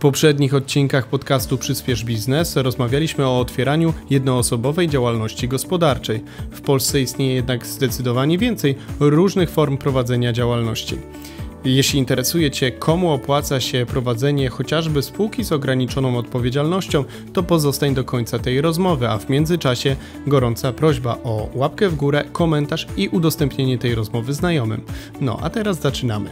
poprzednich odcinkach podcastu Przyspiesz Biznes rozmawialiśmy o otwieraniu jednoosobowej działalności gospodarczej. W Polsce istnieje jednak zdecydowanie więcej różnych form prowadzenia działalności. Jeśli interesuje Cię, komu opłaca się prowadzenie chociażby spółki z ograniczoną odpowiedzialnością, to pozostań do końca tej rozmowy, a w międzyczasie gorąca prośba o łapkę w górę, komentarz i udostępnienie tej rozmowy znajomym. No a teraz zaczynamy.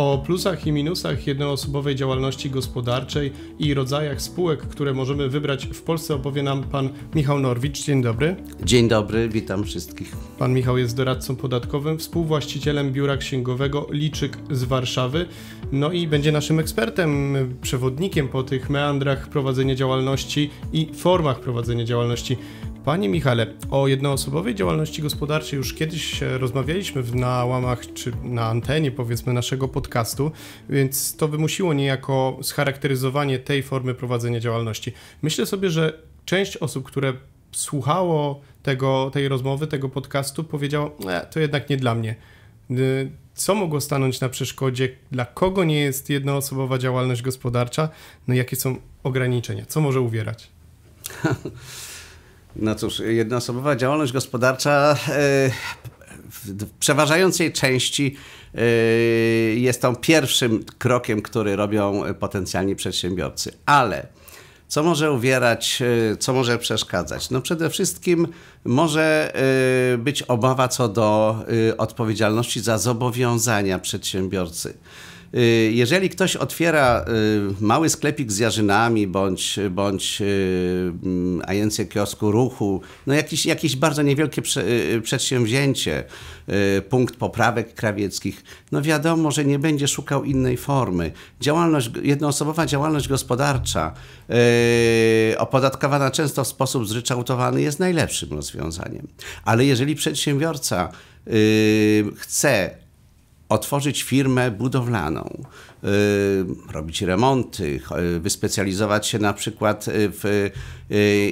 o plusach i minusach jednoosobowej działalności gospodarczej i rodzajach spółek, które możemy wybrać w Polsce opowie nam pan Michał Norwicz. Dzień dobry. Dzień dobry, witam wszystkich. Pan Michał jest doradcą podatkowym, współwłaścicielem biura księgowego Liczyk z Warszawy. No i będzie naszym ekspertem, przewodnikiem po tych meandrach prowadzenia działalności i formach prowadzenia działalności Panie Michale, o jednoosobowej działalności gospodarczej już kiedyś rozmawialiśmy na łamach czy na antenie powiedzmy naszego podcastu, więc to wymusiło niejako scharakteryzowanie tej formy prowadzenia działalności. Myślę sobie, że część osób, które słuchało tego, tej rozmowy, tego podcastu, powiedziało, e, to jednak nie dla mnie. Y, co mogło stanąć na przeszkodzie? Dla kogo nie jest jednoosobowa działalność gospodarcza? No jakie są ograniczenia? Co może uwierać? No cóż, jednoosobowa działalność gospodarcza e, w przeważającej części e, jest tą pierwszym krokiem, który robią potencjalni przedsiębiorcy. Ale co może uwierać, e, co może przeszkadzać? No przede wszystkim może być obawa co do odpowiedzialności za zobowiązania przedsiębiorcy. Y, jeżeli ktoś otwiera y, mały sklepik z jarzynami bądź, bądź y, mm, agencję kiosku ruchu, no jakieś, jakieś bardzo niewielkie przedsięwzięcie, punkt poprawek krawieckich, no wiadomo, że nie będzie szukał innej formy. Działalność, jednoosobowa działalność gospodarcza opodatkowana często w sposób zryczałtowany jest najlepszym rozwiązaniem. Ale jeżeli przedsiębiorca chce otworzyć firmę budowlaną, y, robić remonty, y, wyspecjalizować się na przykład y, w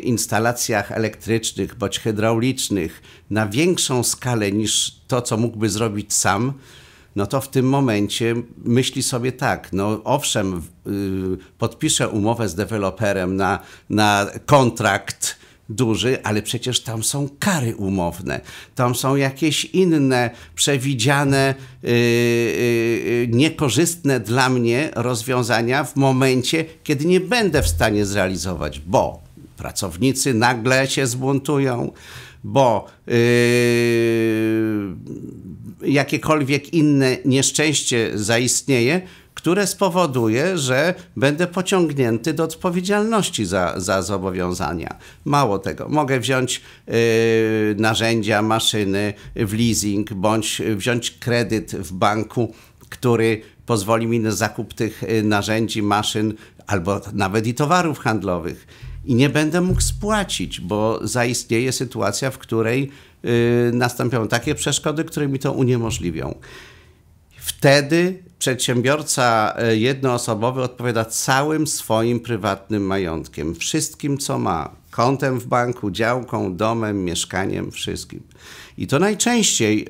instalacjach elektrycznych bądź hydraulicznych na większą skalę niż to, co mógłby zrobić sam, no to w tym momencie myśli sobie tak, no owszem, podpiszę umowę z deweloperem na, na kontrakt, duży, ale przecież tam są kary umowne, tam są jakieś inne przewidziane, yy, yy, niekorzystne dla mnie rozwiązania w momencie, kiedy nie będę w stanie zrealizować, bo pracownicy nagle się zbuntują, bo yy, jakiekolwiek inne nieszczęście zaistnieje, które spowoduje, że będę pociągnięty do odpowiedzialności za, za zobowiązania. Mało tego, mogę wziąć yy, narzędzia, maszyny w leasing, bądź yy, wziąć kredyt w banku, który pozwoli mi na zakup tych yy, narzędzi, maszyn albo nawet i towarów handlowych. I nie będę mógł spłacić, bo zaistnieje sytuacja, w której yy, nastąpią takie przeszkody, które mi to uniemożliwią. Wtedy przedsiębiorca e, jednoosobowy odpowiada całym swoim prywatnym majątkiem, wszystkim co ma, kontem w banku, działką, domem, mieszkaniem, wszystkim. I to najczęściej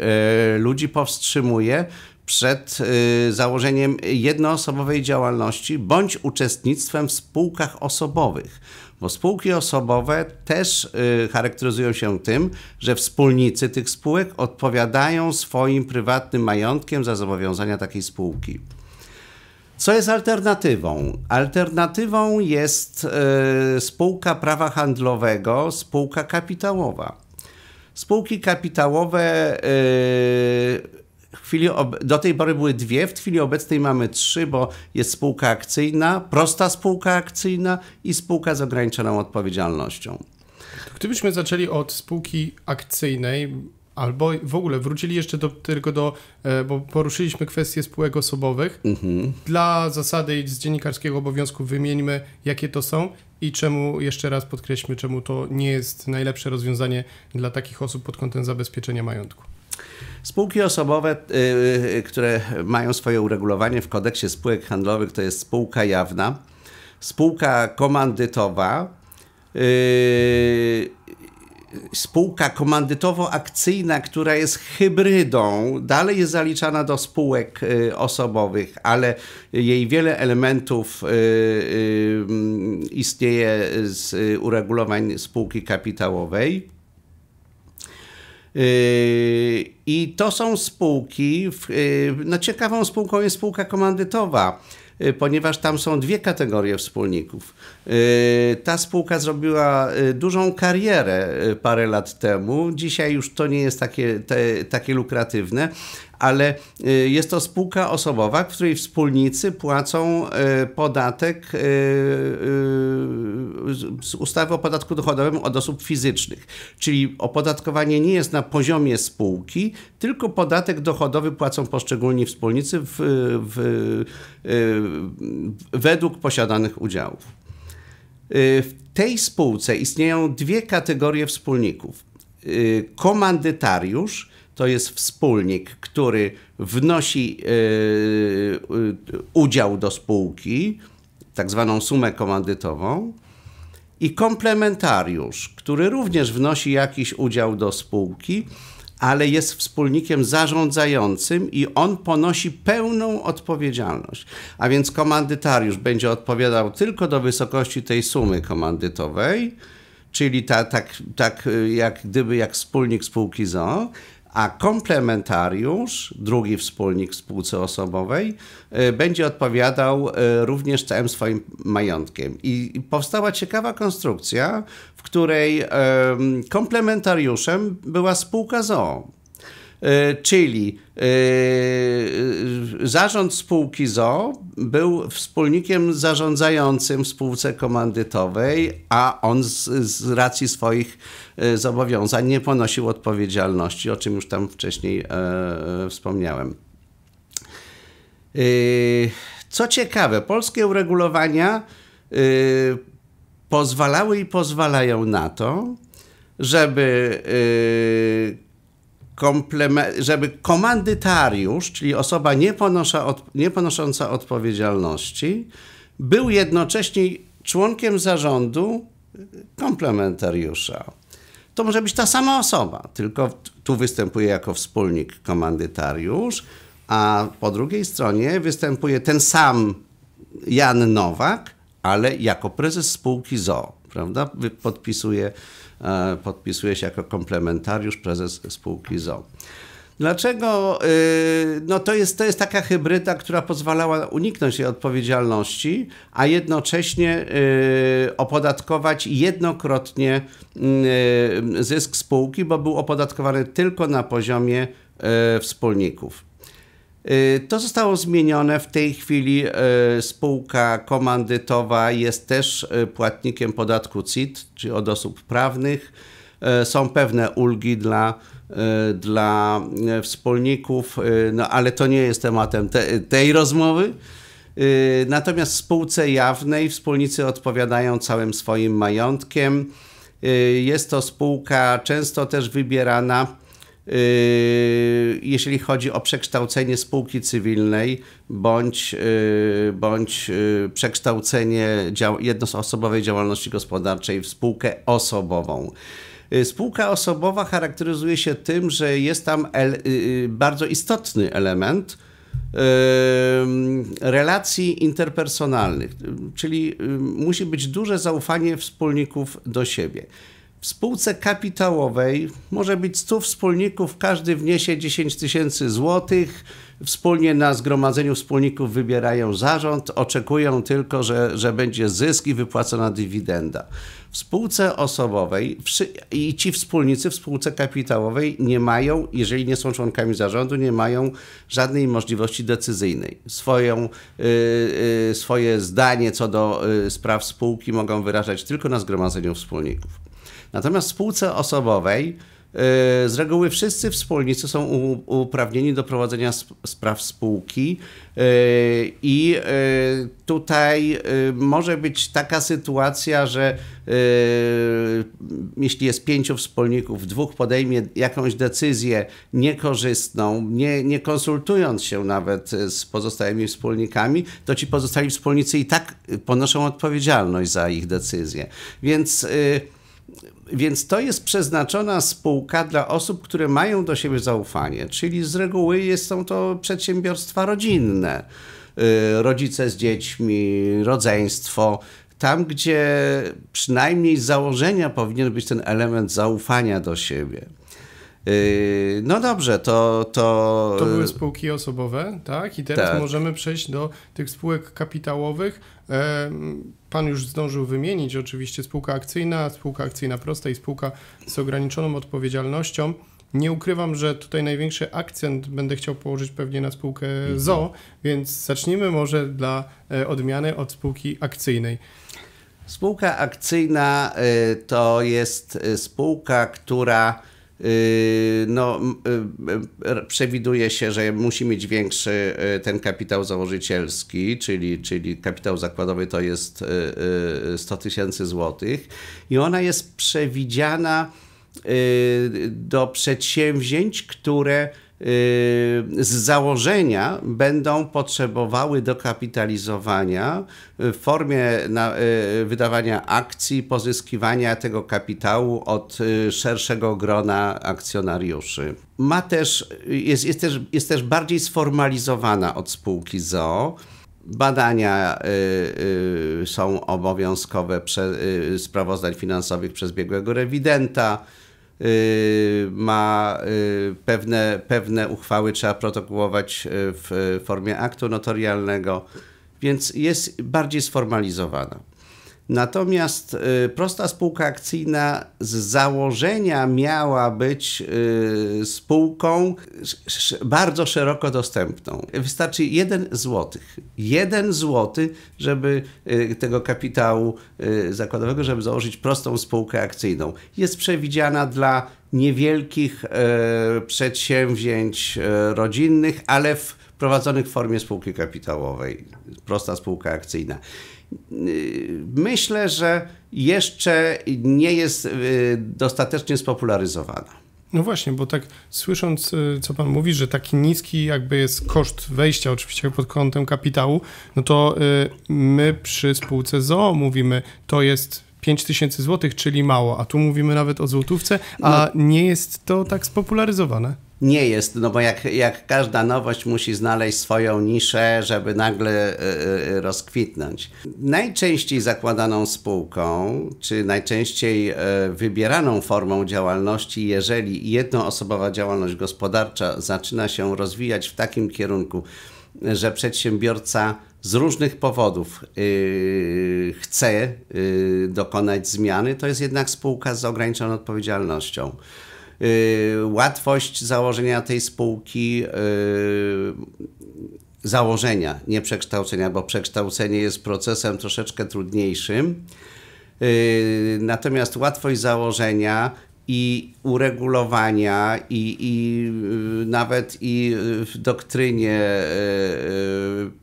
y, ludzi powstrzymuje przed y, założeniem jednoosobowej działalności bądź uczestnictwem w spółkach osobowych bo spółki osobowe też y, charakteryzują się tym, że wspólnicy tych spółek odpowiadają swoim prywatnym majątkiem za zobowiązania takiej spółki. Co jest alternatywą? Alternatywą jest y, spółka prawa handlowego, spółka kapitałowa. Spółki kapitałowe y, chwili do tej pory były dwie, w chwili obecnej mamy trzy, bo jest spółka akcyjna, prosta spółka akcyjna i spółka z ograniczoną odpowiedzialnością. Gdybyśmy zaczęli od spółki akcyjnej, albo w ogóle wrócili jeszcze do, tylko do, e, bo poruszyliśmy kwestie spółek osobowych. Mhm. Dla zasady z dziennikarskiego obowiązku wymieńmy, jakie to są i czemu, jeszcze raz podkreślmy, czemu to nie jest najlepsze rozwiązanie dla takich osób pod kątem zabezpieczenia majątku. Spółki osobowe, y, y, które mają swoje uregulowanie w kodeksie spółek handlowych, to jest spółka jawna, spółka komandytowa, y, spółka komandytowo-akcyjna, która jest hybrydą, dalej jest zaliczana do spółek osobowych, ale jej wiele elementów istnieje z uregulowań spółki kapitałowej Yy, I to są spółki, yy, no ciekawą spółką jest spółka komandytowa, yy, ponieważ tam są dwie kategorie wspólników. Ta spółka zrobiła dużą karierę parę lat temu, dzisiaj już to nie jest takie, te, takie lukratywne ale y, jest to spółka osobowa, w której wspólnicy płacą y, podatek y, z ustawy o podatku dochodowym od osób fizycznych. Czyli opodatkowanie nie jest na poziomie spółki, tylko podatek dochodowy płacą poszczególni wspólnicy w, w, według posiadanych udziałów. W tej spółce istnieją dwie kategorie wspólników. Komandytariusz to jest wspólnik, który wnosi e, e, udział do spółki, tak zwaną sumę komandytową, i komplementariusz, który również wnosi jakiś udział do spółki, ale jest wspólnikiem zarządzającym i on ponosi pełną odpowiedzialność. A więc komandytariusz będzie odpowiadał tylko do wysokości tej sumy komandytowej, czyli ta, tak, tak jak gdyby jak wspólnik spółki ZOO, a komplementariusz, drugi wspólnik spółce osobowej, y, będzie odpowiadał y, również całym swoim majątkiem. I powstała ciekawa konstrukcja, w której komplementariuszem była spółka ZOO. E, czyli e, zarząd spółki ZO był wspólnikiem zarządzającym w spółce komandytowej, a on z, z racji swoich e, zobowiązań nie ponosił odpowiedzialności, o czym już tam wcześniej wspomniałem. Co ciekawe, polskie uregulowania pozwalały i pozwalają na to, żeby żeby komandytariusz, czyli osoba nie ponosząca odpowiedzialności, był jednocześnie członkiem zarządu komplementariusza. To może być ta sama osoba, tylko tu występuje jako wspólnik komandytariusz, a po drugiej stronie występuje ten sam Jan Nowak, ale jako prezes spółki ZOO prawda? Podpisuje, e, podpisuje się jako komplementariusz prezes spółki ZO. Dlaczego? Y, no to jest, to jest taka hybryda, która pozwalała uniknąć jej odpowiedzialności, a jednocześnie y, opodatkować jednokrotnie y, zysk spółki, bo był opodatkowany tylko na poziomie wspólników. Y, to zostało zmienione. W tej chwili y, spółka komandytowa jest też y, płatnikiem podatku CIT, czyli od osób prawnych. Są pewne ulgi dla dla wspólników, no ale to nie jest tematem te, tej rozmowy. Natomiast w spółce jawnej wspólnicy odpowiadają całym swoim majątkiem. Jest to spółka często też wybierana Yy, jeżeli chodzi o przekształcenie spółki cywilnej bądź, yy, bądź yy, przekształcenie dział, jednoosobowej działalności gospodarczej w spółkę osobową. Spółka osobowa charakteryzuje się tym, że jest tam bardzo istotny element, relacji interpersonalnych, czyli musi być duże zaufanie wspólników do siebie. W spółce kapitałowej może być 100 wspólników, każdy wniesie 10 tysięcy złotych. Wspólnie na zgromadzeniu wspólników wybierają zarząd, oczekują tylko, że, że będzie zysk i wypłacona dywidenda. W spółce osobowej wszy, i ci wspólnicy w spółce kapitałowej nie mają, jeżeli nie są członkami zarządu, nie mają żadnej możliwości decyzyjnej. Swoją, y, y, swoje zdanie co do y, spraw spółki mogą wyrażać tylko na zgromadzeniu wspólników. Natomiast w spółce osobowej y, z reguły wszyscy wspólnicy są uprawnieni do prowadzenia spraw spółki y, i y, tutaj może być taka sytuacja, że jeśli jest pięciu wspólników, dwóch podejmie jakąś decyzję niekorzystną, nie, nie konsultując się nawet z pozostałymi wspólnikami, to ci pozostali wspólnicy i tak ponoszą odpowiedzialność za ich decyzję. Więc więc to jest przeznaczona spółka dla osób, które mają do siebie zaufanie, czyli z reguły jest, są to przedsiębiorstwa rodzinne, y, rodzice z dziećmi, rodzeństwo. Tam, gdzie przynajmniej z założenia powinien być ten element zaufania do siebie. Yy, no dobrze, to, to... To były yy, spółki osobowe, tak? I teraz tak. możemy przejść do tych spółek kapitałowych. Pan już zdążył wymienić oczywiście spółka akcyjna, spółka akcyjna prosta i spółka z ograniczoną odpowiedzialnością. Nie ukrywam, że tutaj największy akcent będę chciał położyć pewnie na spółkę mhm. ZO, więc zacznijmy może dla e, odmiany od spółki akcyjnej. Spółka akcyjna y, to jest y, spółka, która Yy, no, y, przewiduje się, że musi mieć większy y, ten kapitał założycielski, czyli, czyli kapitał zakładowy to jest 100 y, tysięcy złotych i ona jest przewidziana do przedsięwzięć, które Y, z założenia będą potrzebowały dokapitalizowania y, w formie y, wydawania akcji, pozyskiwania tego kapitału od szerszego grona akcjonariuszy. Ma też, jest, jest, też, jest też bardziej sformalizowana od spółki ZOO. Badania są obowiązkowe prze, sprawozdań finansowych przez biegłego rewidenta Y, ma y, pewne, pewne uchwały, trzeba protokołować y, w formie aktu notarialnego, więc jest bardziej sformalizowana. Natomiast y, prosta spółka akcyjna z założenia miała być y, spółką bardzo szeroko dostępną. Wystarczy 1 złotych, 1 złoty, żeby y, tego kapitału zakładowego, żeby założyć prostą spółkę akcyjną. Jest przewidziana dla niewielkich przedsięwzięć rodzinnych, ale w prowadzonych w formie spółki kapitałowej. Prosta spółka akcyjna. Y, myślę, że jeszcze nie jest y, dostatecznie spopularyzowana. No właśnie, bo tak słysząc, y, co pan mówi, że taki niski jakby jest koszt wejścia oczywiście pod kątem kapitału, no to my przy spółce ZOO mówimy, to jest 5000 tysięcy złotych, czyli mało, a tu mówimy nawet o złotówce, a no. nie jest to tak spopularyzowane nie jest, no bo jak, jak każda nowość musi znaleźć swoją niszę, żeby nagle e, e, e, rozkwitnąć. Najczęściej zakładaną spółką, czy najczęściej wybieraną formą działalności, jeżeli jednoosobowa działalność gospodarcza zaczyna się rozwijać w takim kierunku, że przedsiębiorca z różnych powodów y, chce y, dokonać zmiany, to jest jednak spółka z ograniczoną odpowiedzialnością. Y, łatwość założenia tej spółki, y, założenia, nie przekształcenia, bo przekształcenie jest procesem troszeczkę trudniejszym. Y, natomiast łatwość założenia i uregulowania, i, i nawet i w doktrynie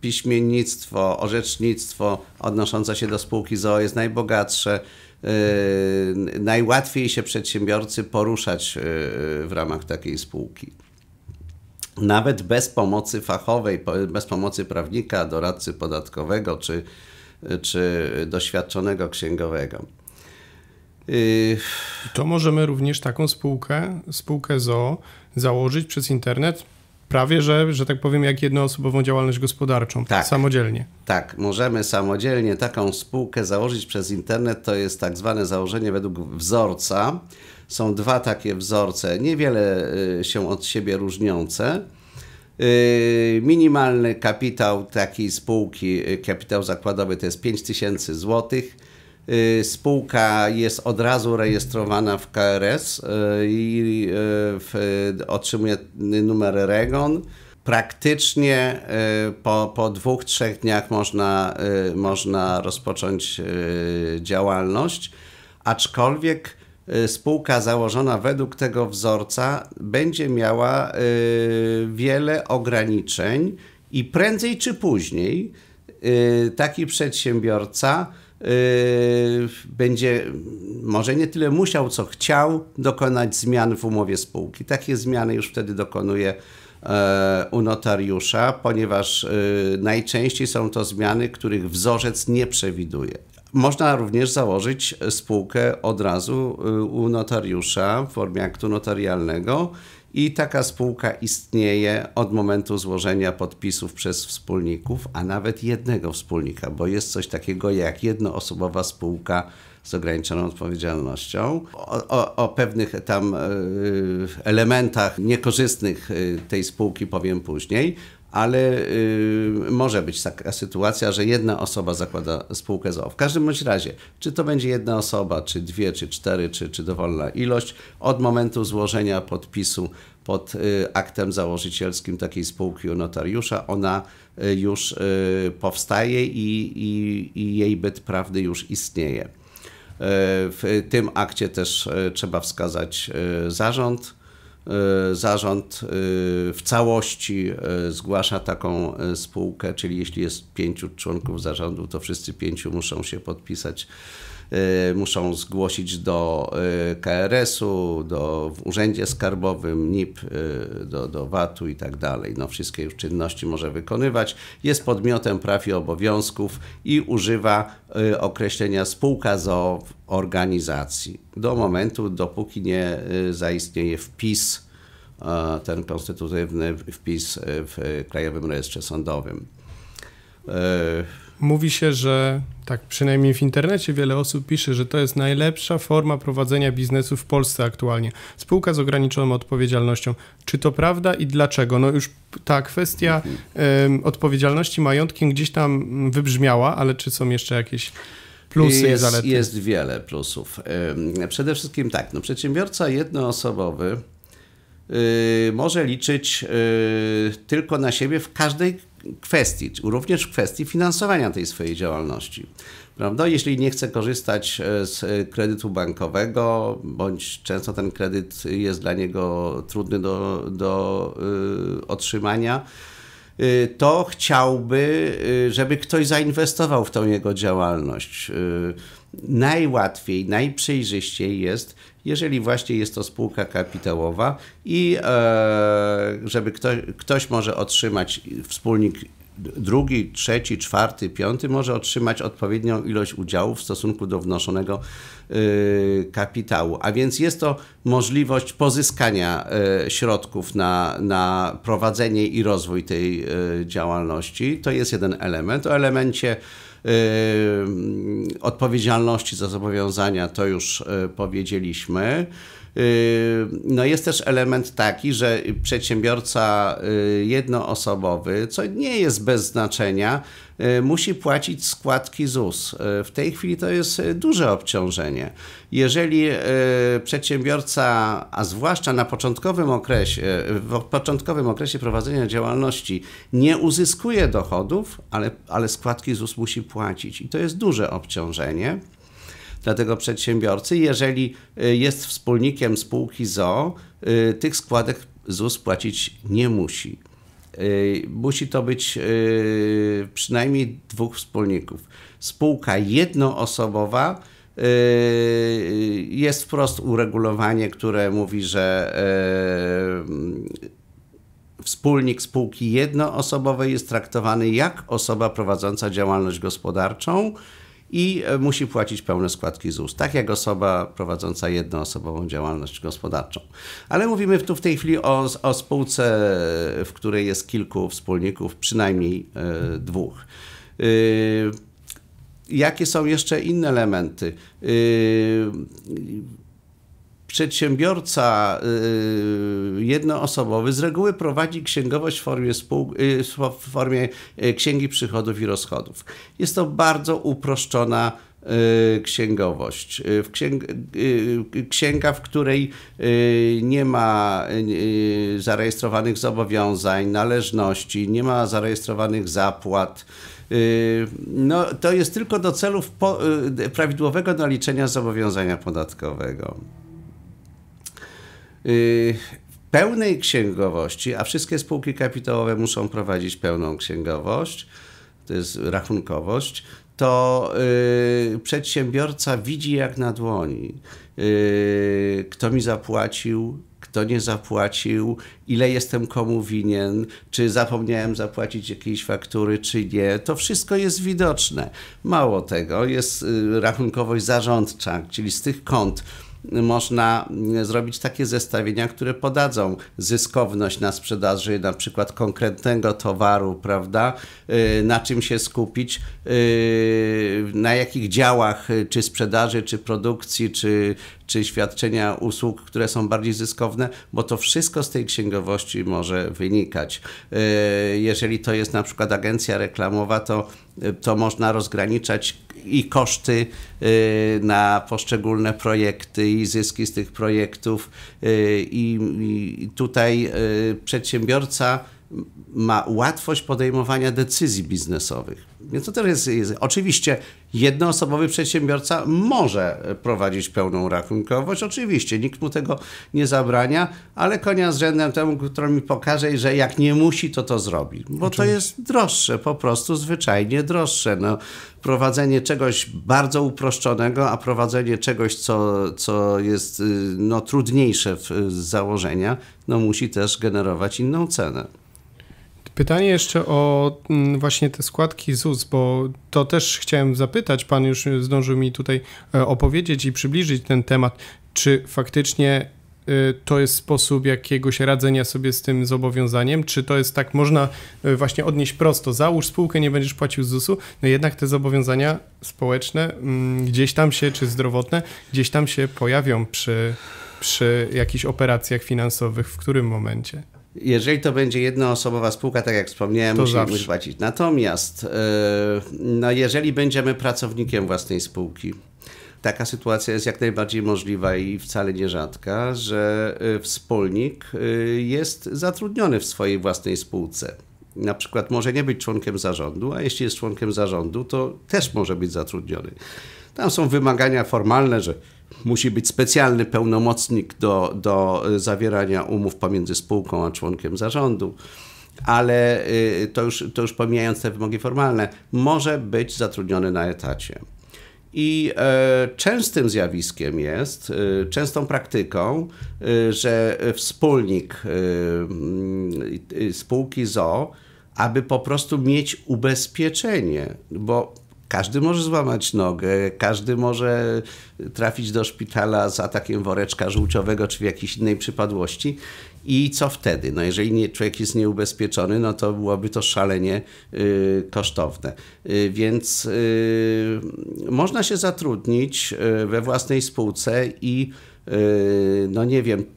piśmiennictwo, orzecznictwo odnoszące się do spółki ZOO jest najbogatsze Y, najłatwiej się przedsiębiorcy poruszać y, y, w ramach takiej spółki. Nawet bez pomocy fachowej, bez pomocy prawnika, doradcy podatkowego czy, czy doświadczonego księgowego. To możemy również taką spółkę, spółkę ZO założyć przez internet prawie, że, że tak powiem, jak jednoosobową działalność gospodarczą. Tak. Samodzielnie. Tak, możemy samodzielnie taką spółkę założyć przez internet. To jest tak zwane założenie według wzorca. Są dwa takie wzorce, niewiele y, się od siebie różniące. Y, minimalny kapitał takiej spółki, y, kapitał zakładowy to jest 5000 złotych Y, spółka jest od razu rejestrowana w KRS y, i y, otrzymuje numer REGON. Praktycznie po, po dwóch, trzech dniach można, można rozpocząć działalność, aczkolwiek spółka założona według tego wzorca będzie miała wiele ograniczeń i prędzej czy później taki przedsiębiorca Yy, będzie może nie tyle musiał, co chciał dokonać zmian w umowie spółki. Takie zmiany już wtedy dokonuje e, u notariusza, ponieważ e, najczęściej są to zmiany, których wzorzec nie przewiduje. Można również założyć spółkę od razu e, u notariusza w formie aktu notarialnego i taka spółka istnieje od momentu złożenia podpisów przez wspólników, a nawet jednego wspólnika, bo jest coś takiego jak jednoosobowa spółka z ograniczoną odpowiedzialnością. O, o, o, pewnych tam e, elementach niekorzystnych e, tej spółki powiem później, ale y, może być taka sytuacja, że jedna osoba zakłada spółkę z o. W każdym bądź razie, czy to będzie jedna osoba, czy dwie, czy cztery, czy, czy dowolna ilość, od momentu złożenia podpisu pod y, aktem założycielskim takiej spółki u notariusza, ona y, już powstaje i, i, i jej byt prawdy już istnieje. W tym akcie też trzeba wskazać zarząd, E, zarząd e, w całości e, zgłasza taką spółkę, czyli jeśli jest pięciu członków zarządu, to wszyscy pięciu muszą się podpisać Y, muszą zgłosić do y, KRS-u, do, w Urzędzie Skarbowym, NIP, y, do, do VAT-u i tak dalej. No, wszystkie już czynności może wykonywać. Jest podmiotem praw i obowiązków i używa określenia spółka z organizacji. Do momentu, dopóki nie zaistnieje wpis, ten konstytutywny wpis w Krajowym Rejestrze Sądowym mówi się, że tak przynajmniej w internecie wiele osób pisze, że to jest najlepsza forma prowadzenia biznesu w Polsce aktualnie. Spółka z ograniczoną odpowiedzialnością. Czy to prawda i dlaczego? No już ta kwestia odpowiedzialności majątkiem gdzieś tam mm, wybrzmiała, ale czy są jeszcze jakieś plusy jest, i zalety? Jest wiele plusów. Przede wszystkim tak, no przedsiębiorca jednoosobowy y, może liczyć y, tylko na siebie w każdej kwestii, również w kwestii finansowania tej swojej działalności. Prawda? Jeśli nie chce korzystać e, z e, kredytu bankowego, bądź często ten kredyt jest dla niego trudny do, do e, otrzymania, to chciałby, y, żeby ktoś zainwestował w tą jego działalność najłatwiej, najprzejrzyściej jest, jeżeli właśnie jest to spółka kapitałowa i e, żeby ktoś może otrzymać wspólnik drugi, trzeci, czwarty, piąty może otrzymać odpowiednią ilość udziałów w stosunku do wnoszonego y, kapitału. A więc jest to możliwość pozyskania y, środków na, na prowadzenie i rozwój tej y, działalności. To jest jeden element. O elemencie odpowiedzialności za zobowiązania, to już y, powiedzieliśmy. Yy, no jest też element taki, że przedsiębiorca yy, jednoosobowy, co nie jest bez znaczenia, yy, musi płacić składki ZUS. W tej chwili to jest duże obciążenie. Jeżeli przedsiębiorca, a zwłaszcza na początkowym okresie, w początkowym okresie prowadzenia działalności nie uzyskuje dochodów, ale, ale składki ZUS musi płacić i to jest duże obciążenie dla tego przedsiębiorcy. Jeżeli y, jest wspólnikiem spółki ZO, y, tych składek ZUS płacić nie musi. Y, musi to być przynajmniej dwóch wspólników. Spółka jednoosobowa jest wprost uregulowanie, które mówi, że wspólnik spółki jednoosobowej jest traktowany jak osoba prowadząca działalność gospodarczą i e, musi płacić pełne składki ZUS, tak jak osoba prowadząca jednoosobową działalność gospodarczą. Ale mówimy tu w tej chwili o, o spółce, w której jest kilku wspólników, przynajmniej e, dwóch. E, jakie są jeszcze inne elementy? przedsiębiorca y, jednoosobowy z reguły prowadzi księgowość w formie, spół, y, w formie y, księgi przychodów i rozchodów. Jest to bardzo uproszczona księgowość. Księga, w której nie ma zarejestrowanych zobowiązań, należności, nie ma zarejestrowanych zapłat. No, to jest tylko do celów prawidłowego naliczenia zobowiązania podatkowego. Y, pełnej księgowości, a wszystkie spółki kapitałowe muszą prowadzić pełną księgowość, to jest rachunkowość, to yy, przedsiębiorca widzi jak na dłoni, yy, kto mi zapłacił, kto nie zapłacił, ile jestem komu winien, czy zapomniałem zapłacić jakiejś faktury, czy nie. To wszystko jest widoczne. Mało tego, jest y, rachunkowość zarządcza, czyli z tych kont można mm, zrobić takie zestawienia, które podadzą zyskowność na sprzedaży na przykład konkretnego towaru, prawda? Y, na czym się skupić, y, na jakich działach y, czy sprzedaży, czy produkcji, czy, czy świadczenia usług, które są bardziej zyskowne, bo to wszystko z tej księgowości może wynikać. Jeżeli to jest na przykład agencja reklamowa, to, to można rozgraniczać i koszty y, na poszczególne projekty i zyski z tych projektów. Y, I, tutaj y, przedsiębiorca ma łatwość podejmowania decyzji biznesowych więc to też jest, jest. Oczywiście jednoosobowy przedsiębiorca może prowadzić pełną rachunkowość, oczywiście, nikt mu tego nie zabrania, ale konia z rzędem temu, który mi pokaże, że jak nie musi, to to zrobi. Bo oczywiście. to jest droższe, po prostu zwyczajnie droższe. No, prowadzenie czegoś bardzo uproszczonego, a prowadzenie czegoś, co, co jest y, no, trudniejsze w, z założenia, no, musi też generować inną cenę. Pytanie jeszcze o mm, właśnie te składki ZUS, bo to też chciałem zapytać. Pan już zdążył mi tutaj e, opowiedzieć i przybliżyć ten temat. Czy faktycznie e, to jest sposób jakiegoś radzenia sobie z tym zobowiązaniem? Czy to jest tak, można e, właśnie odnieść prosto, załóż spółkę, nie będziesz płacił ZUS-u, no jednak te zobowiązania społeczne mm, gdzieś tam się, czy zdrowotne, gdzieś tam się pojawią przy, przy jakichś operacjach finansowych, w którym momencie? Jeżeli to będzie jednoosobowa spółka, tak jak wspomniałem, to musimy płacić. Natomiast e, no jeżeli będziemy pracownikiem własnej spółki, taka sytuacja jest jak najbardziej możliwa i wcale nie rzadka, że e, wspólnik e, jest zatrudniony w swojej własnej spółce. Na przykład może nie być członkiem zarządu, a jeśli jest członkiem zarządu, to też może być zatrudniony. Tam są wymagania formalne, że musi być specjalny pełnomocnik do, do e, zawierania umów pomiędzy spółką a członkiem zarządu ale y, to już, to już pomijając te wymogi formalne, może być zatrudniony na etacie. I e, częstym zjawiskiem jest, y, częstą praktyką, y, że wspólnik mm, spółki ZO, aby po prostu mieć ubezpieczenie, bo każdy może złamać nogę, każdy może trafić do szpitala z atakiem woreczka żółciowego czy w jakiejś innej przypadłości. I co wtedy? No jeżeli nie, człowiek jest nieubezpieczony, no to byłoby to szalenie y, kosztowne. Y, więc y, można się zatrudnić y, we własnej spółce i y, no nie wiem.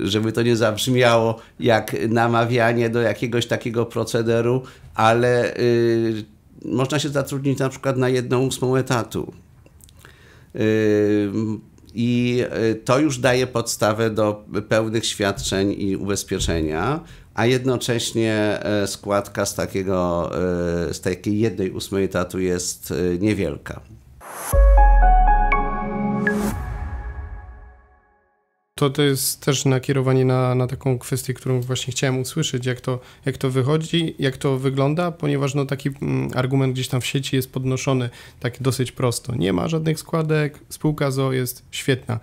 żeby to nie zabrzmiało jak namawianie do jakiegoś takiego procederu, ale y, można się zatrudnić na przykład na jedną ósmą etatu. Yy, I y, to już daje podstawę do pełnych świadczeń i ubezpieczenia, a jednocześnie e, składka z, takiego, e, z takiej jednej ósmej etatu jest e, niewielka. to, to jest też nakierowanie na, na taką kwestię, którą właśnie chciałem usłyszeć, jak to, jak to wychodzi, jak to wygląda, ponieważ no, taki mm, argument gdzieś tam w sieci jest podnoszony tak dosyć prosto. Nie ma żadnych składek, spółka ZO jest świetna.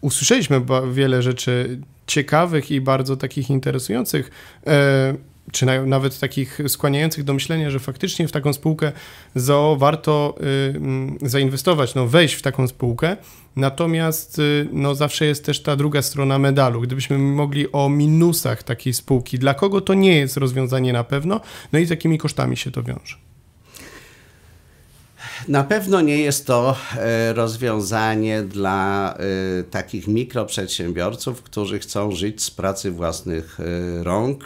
Usłyszeliśmy wiele rzeczy ciekawych i bardzo takich interesujących. E, czy nawet takich skłaniających do myślenia, że faktycznie w taką spółkę warto y, mm, zainwestować, no wejść w taką spółkę. Natomiast y, no, zawsze jest też ta druga strona medalu. Gdybyśmy mogli o minusach takiej spółki, dla kogo to nie jest rozwiązanie na pewno, no i z jakimi kosztami się to wiąże. Na pewno nie jest to e, rozwiązanie dla e, takich mikroprzedsiębiorców, którzy chcą żyć z pracy własnych e, rąk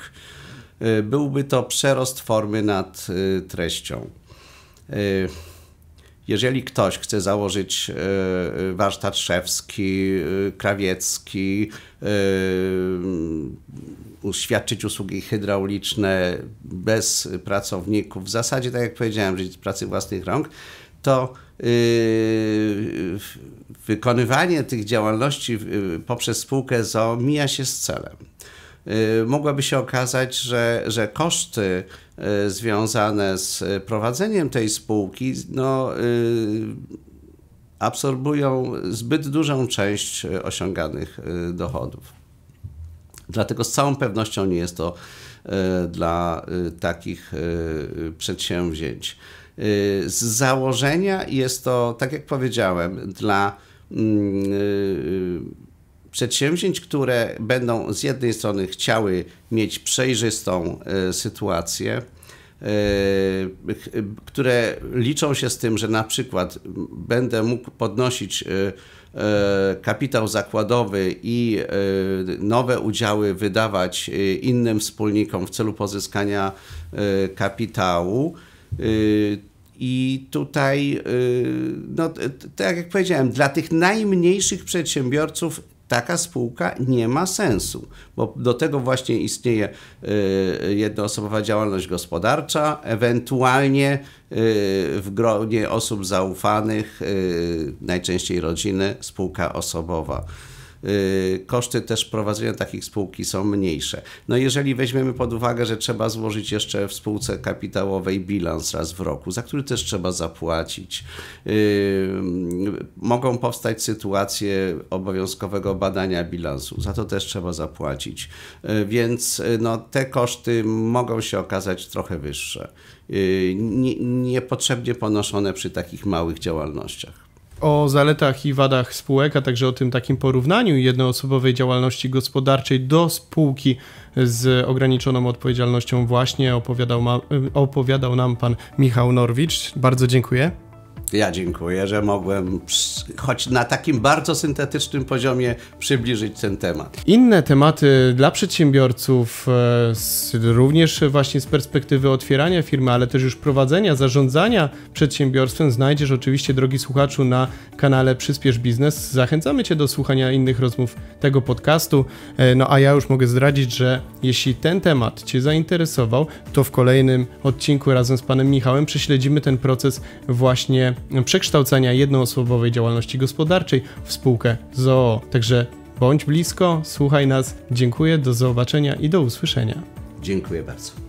Y, byłby to przerost formy nad y, treścią. Y, jeżeli ktoś chce założyć warsztat szewski, krawiecki, świadczyć usługi hydrauliczne bez pracowników, w zasadzie, tak jak powiedziałem, żyć z pracy własnych rąk, to wykonywanie tych działalności poprzez spółkę ZOO mija się z celem. Y, mogłaby się okazać, że, że koszty y, związane z y, prowadzeniem tej spółki no, absorbują zbyt dużą część osiąganych dochodów. Dlatego z całą pewnością nie jest to dla takich przedsięwzięć. Z założenia jest to, tak jak powiedziałem, dla mm, przedsięwzięć, które będą z jednej strony chciały mieć przejrzystą e, sytuację, e, które liczą się z tym, że na przykład będę mógł podnosić e, kapitał zakładowy i nowe udziały wydawać innym wspólnikom w celu pozyskania kapitału. I tutaj, no, tak jak powiedziałem, dla tych najmniejszych przedsiębiorców taka spółka nie ma sensu, bo do tego właśnie istnieje y, jednoosobowa działalność gospodarcza, ewentualnie y, w gronie osób zaufanych, y, najczęściej rodziny, spółka osobowa. Y, koszty też prowadzenia takich spółki są mniejsze. No jeżeli weźmiemy pod uwagę, że trzeba złożyć jeszcze w spółce kapitałowej bilans raz w roku, za który też trzeba zapłacić, y, mogą powstać sytuacje obowiązkowego badania bilansu, za to też trzeba zapłacić. Y, więc no, te koszty mogą się okazać trochę wyższe, niepotrzebnie ponoszone przy takich małych działalnościach o zaletach i wadach spółek, a także o tym takim porównaniu jednoosobowej działalności gospodarczej do spółki z ograniczoną odpowiedzialnością właśnie opowiadał, ma, y, opowiadał nam pan Michał Norwicz. Bardzo dziękuję. Ja dziękuję, że mogłem choć na takim bardzo syntetycznym poziomie przybliżyć ten temat. Inne tematy dla przedsiębiorców, e, również właśnie z perspektywy otwierania firmy, ale też już prowadzenia, zarządzania przedsiębiorstwem, znajdziesz oczywiście, drogi słuchaczu, na kanale Przyspiesz Biznes. Zachęcamy Cię do słuchania innych rozmów tego podcastu. E, no a ja już mogę zdradzić, że jeśli ten temat Cię zainteresował, to w kolejnym odcinku razem z panem Michałem prześledzimy ten proces właśnie przekształcenia jednoosobowej działalności gospodarczej w spółkę ZOO. Także bądź blisko, słuchaj nas. Dziękuję, do zobaczenia i do usłyszenia. Dziękuję bardzo.